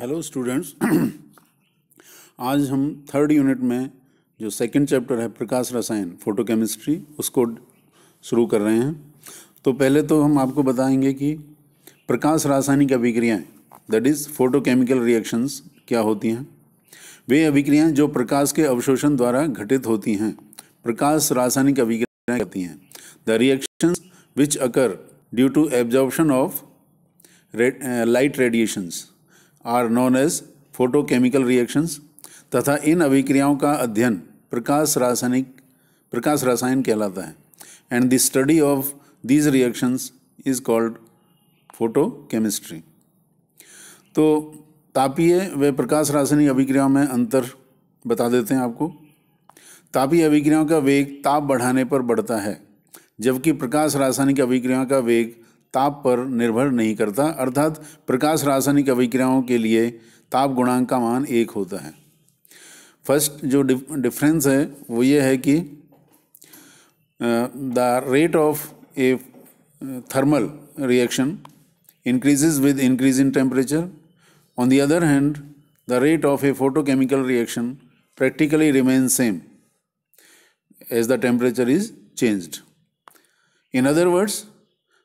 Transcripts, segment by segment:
Hello students आज हम third unit में जो सेकंड चैप्टर है प्रकाश रसायन फोटोकेमिस्ट्री उसको शुरू कर रहे हैं तो पहले तो हम आपको बताएंगे कि प्रकाश रासायनिक अभिक्रियाएं दैट इज़ फोटोकेमिकल रिएक्शंस क्या होती हैं वे अभिक्रियाएं जो प्रकाश के अवशोषण द्वारा घटित होती हैं प्रकाश रासायनिक अभिक्रियाएं होती हैं the reactions which occur due to absorption of light radiations are known as photochemical reactions तथा इन अभिक्रियाओं का अध्ययन प्रकाश रासायनिक प्रकाश रसायन कहलाता है and the study of these reactions is called photochemistry तो तापीय व प्रकाश रासायनिक अभिक्रियाओं में अंतर बता देते हैं आपको तापीय अभिक्रियाओं का वेग ताप बढ़ाने पर बढ़ता है जबकि प्रकाश रासायनिक अभिक्रियाओं का वेग ताप पर निर्भर नहीं करता अर्थात प्रकाश रासायनिक अभिक्रियाओं के लिए ताप गुणांक का मान एक होता है फर्स्ट जो डिफरेंस है वो ये है कि the rate of a thermal reaction increases with increase in temperature on the other hand the rate of a photochemical reaction practically remain same as the temperature is changed in other words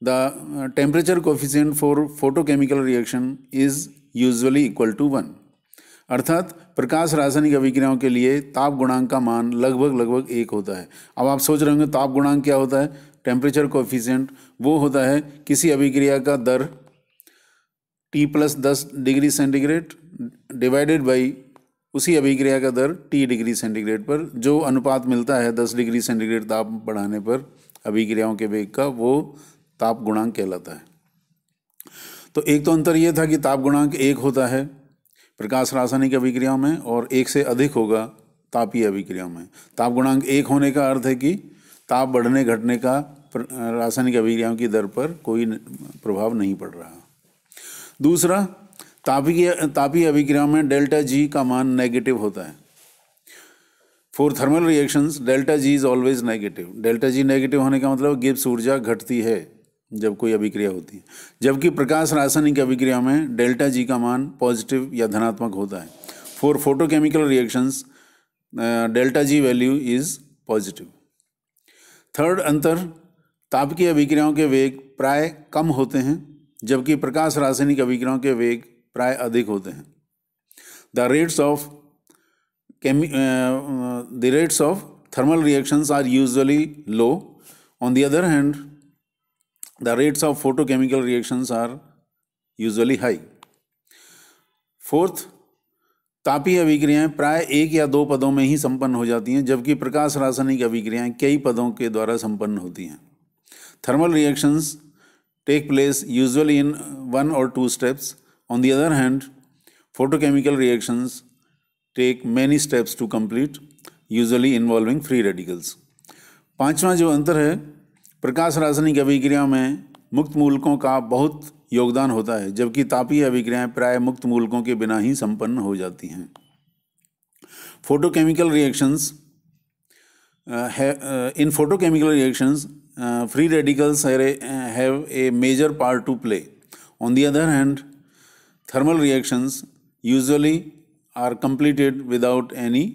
the uh, temperature coefficient for photochemical reaction is usually equal to one अर्थात प्रकाश रासायनिक अभिक्रियाओं के लिए ताप गुणांक का मान लगभग लगभग एक होता है अब आप सोच रहे होंगे ताप गुणांक क्या होता है टेम्परेचर कोफिशियंट वो होता है किसी अभिक्रिया का दर टी प्लस दस डिग्री सेंटीग्रेड डिवाइडेड बाई उसी अभिक्रिया का दर टी डिग्री सेंटीग्रेड पर जो अनुपात मिलता है दस डिग्री सेंटीग्रेड ताप बढ़ाने पर अभिक्रियाओं के वेग का वो ताप गुणांक कहलाता है तो एक तो अंतर यह था कि ताप गुणांक एक होता है प्रकाश रासायनिक अभिक्रिया में और एक से अधिक होगा तापीय अभिक्रिया में ताप गुणांक एक होने का अर्थ है कि ताप बढ़ने घटने का रासायनिक अभिक्रियाओं की दर पर कोई प्रभाव नहीं पड़ रहा दूसरा तापीय तापीय अभिक्रिया में डेल्टा जी का मान नेगेटिव होता है for thermal reactions delta G is always negative delta G negative होने का मतलब गिब्स ऊर्जा घटती है जब कोई अभिक्रिया होती है जबकि प्रकाश रासायनिक अभिक्रिया में डेल्टा जी का मान पॉजिटिव या धनात्मक होता है for photochemical reactions delta G value is positive third अंतर की अभिक्रियाओं के वेग प्राय कम होते हैं जबकि प्रकाश रासायनिक अभिक्रियाओं के वेग प्राय अधिक होते हैं the rates of the rates of thermal reactions are usually low on the other hand the rates of photochemical reactions are usually high fourth तापीय अभिक्रियाएं प्राय एक या दो पदों में ही संपन्न हो जाती हैं जबकि प्रकाश रासायनिक अभिक्रियाएं कई पदों के द्वारा संपन्न होती हैं thermal reactions take place usually in one और two steps on the other hand photochemical reactions take many steps to complete usually involving free radicals पाँचवा जो अंतर है प्रकाश रासायनिक अभिक्रिया में मुक्त मूलकों का बहुत योगदान होता है जबकि तापीय अभिक्रियाएं प्राय मुक्त मूलकों के बिना ही संपन्न हो जाती हैं फोटोकेमिकल रिएक्शंस है in photochemical reactions free radicals have a major part to play on the other hand thermal reactions usually are completed without any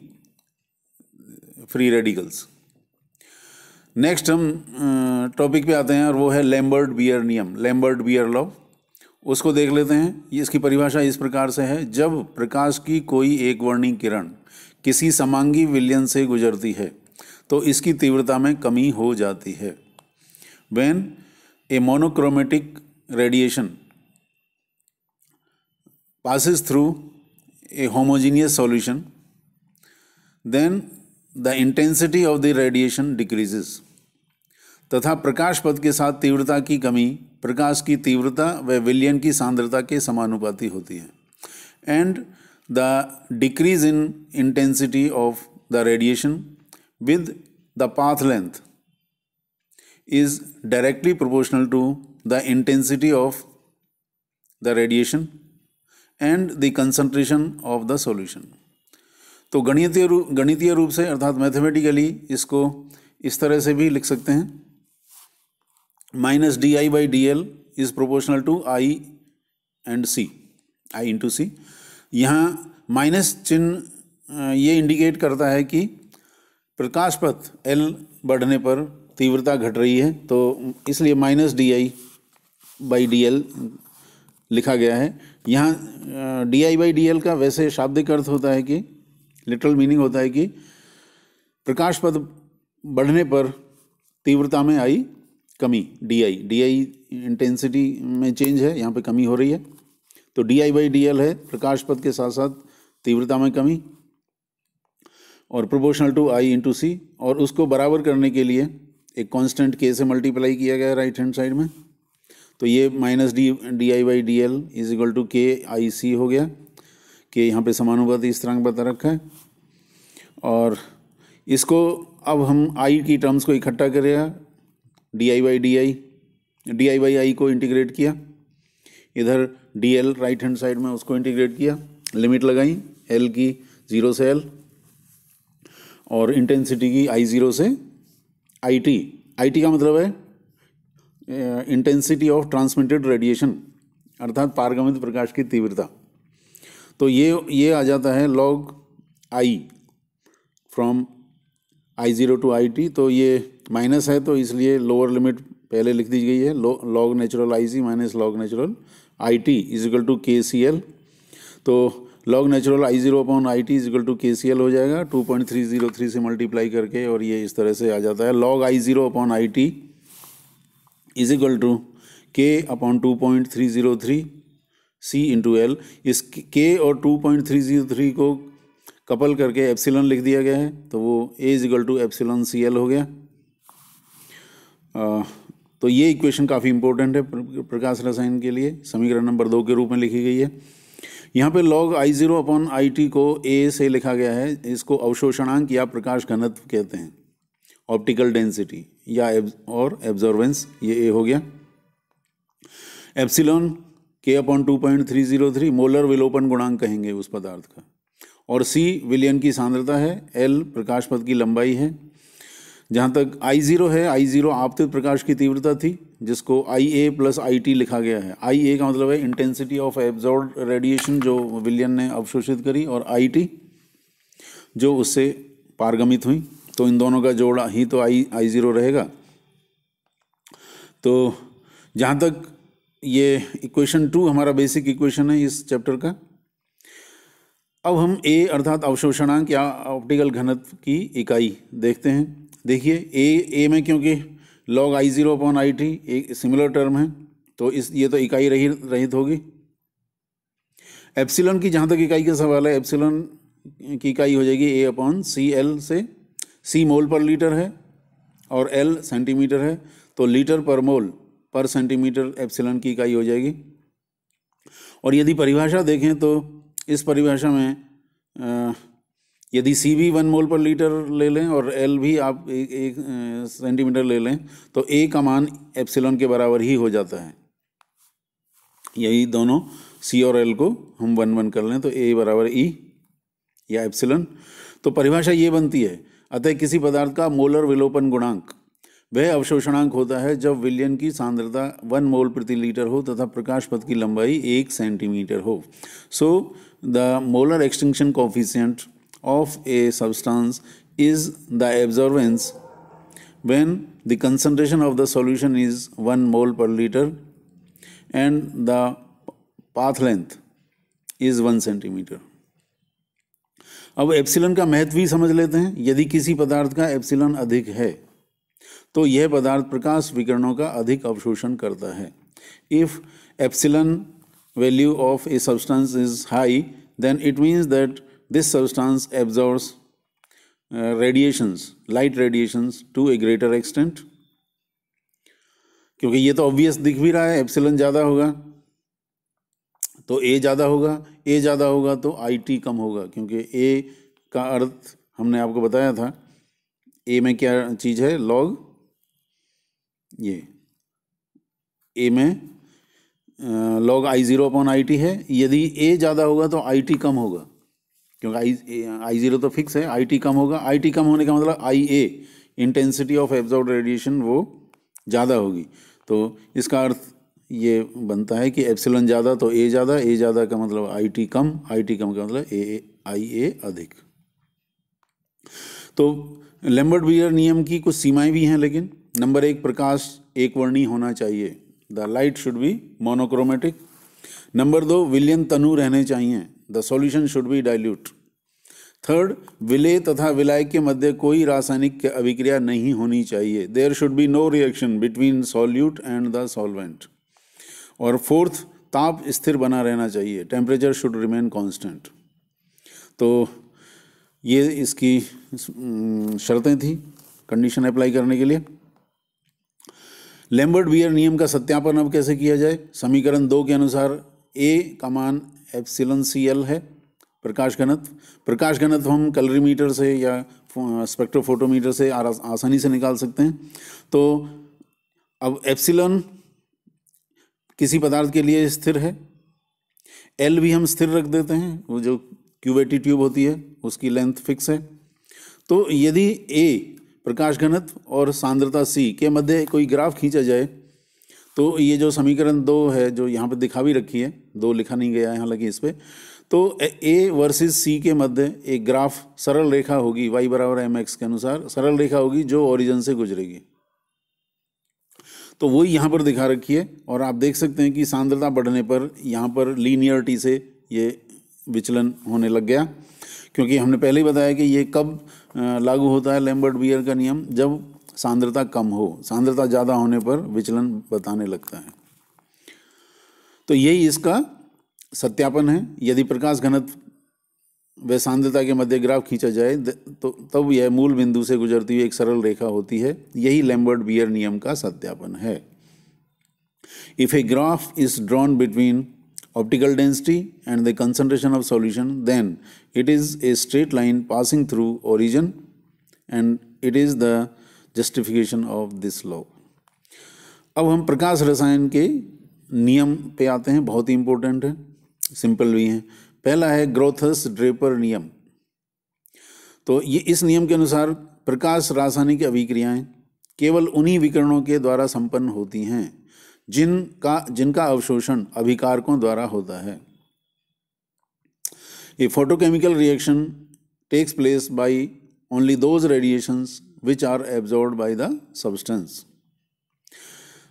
free radicals next हम टॉपिक पे आते हैं और वो है लैम्बर्ट बियर नियम लैम्बर्ट बियर लॉ उसको देख लेते हैं इसकी परिभाषा इस प्रकार से है जब प्रकाश की कोई एक वर्णी किरण किसी समांगी विलयन से गुजरती है तो इसकी तीव्रता में कमी हो जाती है when a monochromatic radiation passes through a homogeneous solution then the intensity of the radiation decreases तथा प्रकाश पद के साथ तीव्रता की कमी प्रकाश की तीव्रता व विलियन की सांद्रता के समानुपाती होती है and the decrease in intensity of the radiation with the path length is directly proportional to the intensity of the radiation and the concentration of the solution तो गणितीय रूप गणितीय रूप से अर्थात मैथमेटिकली इसको इस तरह से भी लिख सकते हैं minus D I by D L is proportional to I and C I into C यहाँ माइनस चिन्ह ये इंडिकेट करता है कि प्रकाश पथ एल बढ़ने पर तीव्रता घट रही है तो इसलिए minus D I by D L लिखा गया है यहाँ D I by D L का वैसे शाब्दिक अर्थ होता है कि लिटरल मीनिंग होता है कि प्रकाश पद बढ़ने पर तीव्रता में आई कमी D I D I intensity में चेंज है यहाँ पे कमी हो रही है तो D I by D L है प्रकाश पद के साथ साथ तीव्रता में कमी और proportional to I into C और उसको बराबर करने के लिए एक कांस्टेंट के से मल्टीप्लाई किया गया राइट हैंड साइड में तो ये minus D D I by D L is equal to K I सी हो गया कि यहाँ पे समानुपाती स्थिरांक बता रखा है और इसको अब हम आई की टर्म्स को इकट्ठा करेगा D I by D I D I by I को इंटीग्रेट किया इधर D L right hand side में उसको इंटीग्रेट किया लिमिट लगाई एल की ज़ीरो से एल और इंटेंसिटी की आई ज़ीरो से आई टी आई टी का मतलब है इंटेंसिटी ऑफ ट्रांसमिटेड रेडिएशन अर्थात पारगमित प्रकाश की तीव्रता तो ये ये आ जाता है log I from I zero to I T तो ये माइनस है तो इसलिए लोअर लिमिट पहले लिख दी गई है log natural I C minus log natural I T is equal to K C L तो log natural I zero upon I T equal to K C L हो जाएगा two point three zero three से multiply करके और ये इस तरह से आ जाता है log I zero upon I T is equal to K upon two point three zero three C into L इस के और two point three zero three को कपल करके एप्सिलन लिख दिया गया है तो वो A is equal to epsilon C L हो गया आ, तो ये इक्वेशन काफ़ी इंपॉर्टेंट है प्रकाश रसायन के लिए समीकरण नंबर दो के रूप में लिखी गई है यहाँ पे log I zero upon I T को ए से लिखा गया है इसको अवशोषणांक या प्रकाश घनत्व कहते हैं ऑप्टिकल डेंसिटी या एब, और एब्जॉर्बेंस ये ए हो गया epsilon K upon two point three zero three molar विलोपन गुणांक कहेंगे उस पदार्थ का और सी विलियन की सांद्रता है एल प्रकाश पथ की लंबाई है जहाँ तक आई ज़ीरो है आई ज़ीरो आपतित प्रकाश की तीव्रता थी जिसको आई ए प्लस आई टी लिखा गया है आई ए का मतलब है इंटेंसिटी ऑफ एब्जॉर्ब रेडिएशन जो विलियन ने अवशोषित करी और आई टी जो उससे पारगमित हुई तो इन दोनों का जोड़ा ही तो आई आई ज़ीरो रहेगा तो जहाँ तक ये इक्वेशन टू हमारा बेसिक इक्वेशन है इस चैप्टर का अब हम ए अर्थात अवशोषणांक या ऑप्टिकल घनत्व की इकाई देखते हैं देखिए ए ए में क्योंकि log I zero upon I T एक सिमिलर टर्म है तो इस ये तो इकाई रही रहित होगी एप्सिलन की जहाँ तक इकाई का सवाल है एप्सिलन की इकाई हो जाएगी ए अपॉन सी एल से सी मोल पर लीटर है और एल सेंटीमीटर है तो लीटर पर मोल पर सेंटीमीटर एप्सिलन की इकाई हो जाएगी और यदि परिभाषा देखें तो इस परिभाषा में यदि सी भी वन मोल पर लीटर ले लें और एल भी आप एक, एक सेंटीमीटर ले लें तो ए का मान एप्सिलॉन के बराबर ही हो जाता है यही दोनों सी और एल को हम वन वन कर लें तो ए बराबर ई e या एप्सिलॉन तो परिभाषा ये बनती है अतः किसी पदार्थ का मोलर विलोपन गुणांक वह अवशोषणांक होता है जब विलयन की सांद्रता वन मोल प्रति लीटर हो तथा प्रकाश पथ की लंबाई एक सेंटीमीटर हो so the molar extinction coefficient of a substance is the absorbance when the concentration of the solution is one mole per litre and the path length is one centimetre अब epsilon का महत्व भी समझ लेते हैं यदि किसी पदार्थ का एप्सिलन अधिक है तो यह पदार्थ प्रकाश विकिरणों का अधिक अवशोषण करता है if epsilon value of a substance is high then it means that this substance absorbs radiations light radiations to a greater extent क्योंकि ये तो ऑब्वियस दिख भी रहा है एप्सिलन ज़्यादा होगा तो ए ज़्यादा होगा ए ज़्यादा होगा तो आई टी कम होगा क्योंकि ए का अर्थ हमने आपको बताया था ए में क्या चीज़ है लॉग ये ए में log I zero upon I T है यदि ए ज़्यादा होगा तो आई टी कम होगा क्योंकि आई आई ज़ीरो तो फिक्स है आई टी कम होगा आई टी कम होने का मतलब I A intensity of absorb radiation वो ज़्यादा होगी तो इसका अर्थ ये बनता है कि एप्सिलन ज़्यादा तो ए ज़्यादा ए ज़्यादा का मतलब I T come I T कम का मतलब ए आई ए अधिक तो लैम्बर्ट बियर नियम की कुछ सीमाएं भी हैं लेकिन नंबर एक प्रकाश एक वर्णी होना चाहिए the light should be monochromatic number दो विलियन तनु रहने चाहिए the solution should be dilute third विलय तथा विलय के मध्य कोई रासायनिक अभिक्रिया नहीं होनी चाहिए there should be no reaction between solute and the solvent और फोर्थ ताप स्थिर बना रहना चाहिए टेम्परेचर शुड रिमेन कांस्टेंट तो ये इसकी शर्तें थी कंडीशन अप्लाई करने के लिए लैम्बर्ट बियर नियम का सत्यापन अब कैसे किया जाए समीकरण दो के अनुसार ए का मान एप्सिलन सी एल है प्रकाश घनत्व प्रकाश घनत्व हम कलरीमीटर से या स्पेक्ट्रोफोटोमीटर से आसानी से निकाल सकते हैं तो अब एप्सिलन किसी पदार्थ के लिए स्थिर है एल भी हम स्थिर रख देते हैं वो जो क्यूबेटी ट्यूब होती है उसकी लेंथ फिक्स है तो यदि ए प्रकाश घनत्व और सांद्रता सी के मध्य कोई ग्राफ खींचा जाए तो ये जो समीकरण दो है जो यहाँ पे दिखा भी रखी है दो लिखा नहीं गया है हालांकि इस पर तो ए वर्सेस सी के मध्य एक ग्राफ सरल रेखा होगी वाई बराबर एम एक्स के अनुसार सरल रेखा होगी जो ओरिजिन से गुजरेगी तो वही यहाँ पर दिखा रखी है और आप देख सकते हैं कि सांद्रता बढ़ने पर यहाँ पर लीनियरिटी से ये विचलन होने लग गया क्योंकि हमने पहले ही बताया कि ये कब लागू होता है लैम्बर्ट बियर का नियम जब सांद्रता कम हो सांद्रता ज़्यादा होने पर विचलन बताने लगता है तो यही इसका सत्यापन है यदि प्रकाश घनत्व व सांद्रता के मध्य ग्राफ खींचा जाए तो तब यह मूल बिंदु से गुजरती हुई एक सरल रेखा होती है यही लैम्बर्ट बियर नियम का सत्यापन है if a graph is drawn between optical density and the concentration of solution, then it is a straight line passing through origin and it is the justification of this law. ab hum prakash rasayan ke niyam pe aate hain bahut hi important है simple bhi है pehla hai Grotthuss draper niyam to ye is niyam ke anusar prakash rasayanik abhikriyaen केवल उन्हीं विकरणों के द्वारा संपन्न होती हैं जिनका जिनका अवशोषण अभिकारकों द्वारा होता है a photochemical reaction takes place by only those radiations which are absorb by the substance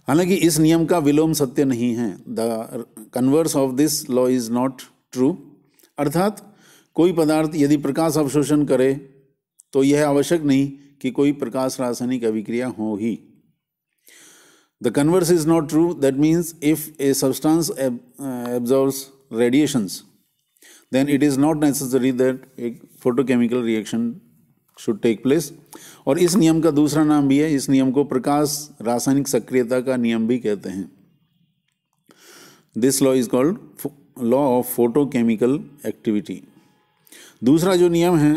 हालांकि इस नियम का विलोम सत्य नहीं है the converse of this law is not true अर्थात कोई पदार्थ यदि प्रकाश अवशोषण करे तो यह आवश्यक नहीं कि कोई प्रकाश रासायनिक अभिक्रिया हो ही The converse is not true. That means if a substance ab uh, absorbs radiations, then it is not necessary that a photochemical reaction should take place. और इस नियम का दूसरा नाम भी है इस नियम को प्रकाश रासायनिक सक्रियता का नियम भी कहते हैं this law is called law of photochemical activity दूसरा जो नियम है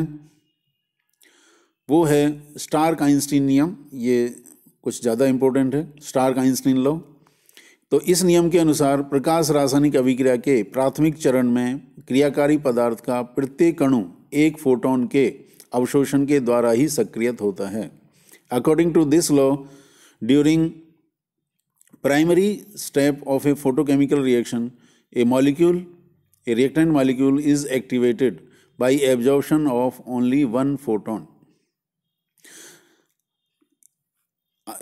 वो है स्टार काइंस्टीन नियम ये कुछ ज़्यादा इंपॉर्टेंट है स्टार आइंस्टीन लॉ तो इस नियम के अनुसार प्रकाश रासायनिक अभिक्रिया के प्राथमिक चरण में क्रियाकारी पदार्थ का प्रत्येक अणु एक फोटोन के अवशोषण के द्वारा ही सक्रियत होता है according to this law during primary step of a photochemical reaction a molecule a reactant molecule is activated by absorption of only one photon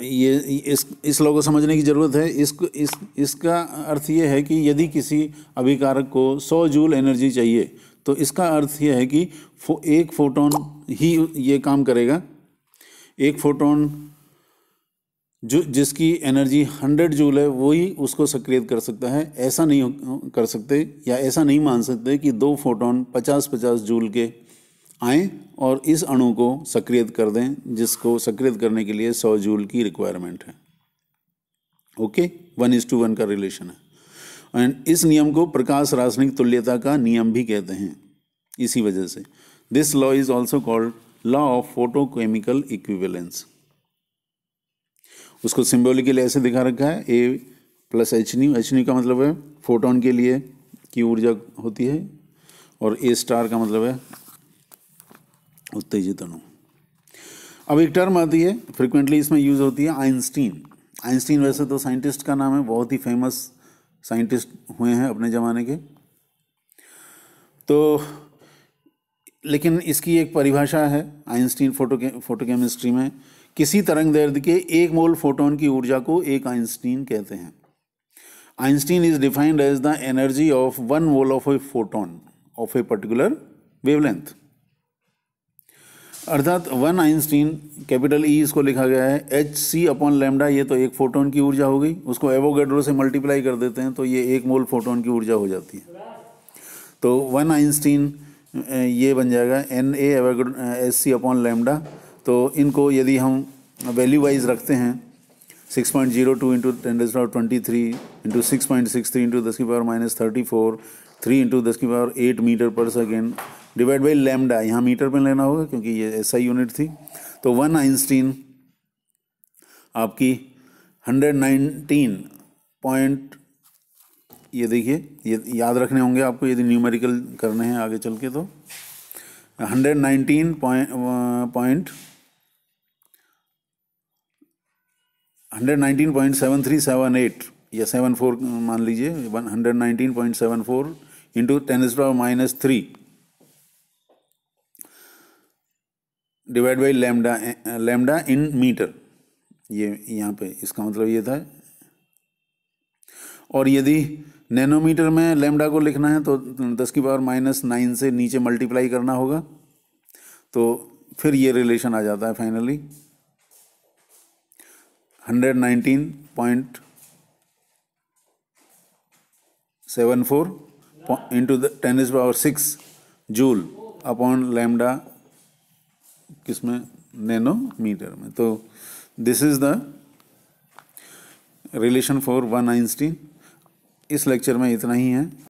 ये इस इस लोगों को समझने की ज़रूरत है इस इस इसका अर्थ ये है कि यदि किसी अभिकारक को 100 जूल एनर्जी चाहिए तो इसका अर्थ ये है कि फो, एक फोटोन ही ये काम करेगा एक फोटोन जो जिसकी एनर्जी 100 जूल है वही उसको सक्रिय कर सकता है ऐसा नहीं कर सकते या ऐसा नहीं मान सकते कि दो फोटोन 50-50 जूल के आएँ और इस अणु को सक्रियत कर दें जिसको सक्रियत करने के लिए सौ जूल की रिक्वायरमेंट है okay one is to one का रिलेशन है एंड इस नियम को प्रकाश रासायनिक तुल्यता का नियम भी कहते हैं इसी वजह से this law is also called law of photochemical equivalence उसको सिम्बोलिकली ऐसे दिखा रखा है A plus H nu H nu का मतलब है फोटोन के लिए की ऊर्जा होती है और ए स्टार का मतलब है उत्तेजित अणु अब एक टर्म आती है फ्रिक्वेंटली इसमें यूज होती है आइंस्टीन आइंस्टीन वैसे तो साइंटिस्ट का नाम है बहुत ही फेमस साइंटिस्ट हुए हैं अपने ज़माने के तो लेकिन इसकी एक परिभाषा है आइंस्टीन फोटो फोटोकेमिस्ट्री में किसी तरंग दर्द के एक मोल फोटोन की ऊर्जा को एक आइंस्टीन कहते हैं Einstein is defined as the energy of one mole of a photon of a particular wavelength अर्थात one Einstein capital E e इसको लिखा गया है एच सी अपॉन लेमडा ये तो एक फोटोन की ऊर्जा हो गई उसको एवोगेड्रो से मल्टीप्लाई कर देते हैं तो ये एक मोल फोटोन की ऊर्जा हो जाती है तो वन आइंस्टीन ये बन जाएगा N A S C upon lambda तो इनको यदि हम वैल्यू वाइज रखते हैं six point zero two into ten does power twenty three into six point six three into दस की power minus thirty four three into दस की power eight metre per second divide by lambda यहाँ metre पर लेना होगा क्योंकि ये ऐसा यूनिट थी तो वन आइंस्टीन आपकी हंड्रेड नाइनटीन पॉइंट ये देखिए ये याद रखने होंगे आपको यदि न्यूमेरिकल करने हैं आगे चल के तो hundred nineteen point hundred nineteen point seven three seven eight या सेवन फोर मान लीजिए one hundred nineteen point seven four into ten is minus three divide by lambda lambda in metre ये यहाँ पे इसका मतलब ये था और यदि नैनोमीटर में लेमडा को लिखना है तो दस की पावर माइनस नाइन से नीचे मल्टीप्लाई करना होगा तो फिर ये रिलेशन आ जाता है finally hundred nineteen point seven four into the ten's power six joule upon lambda किस में नैनोमीटर में तो this is the relation for one Einstein इस लेक्चर में इतना ही है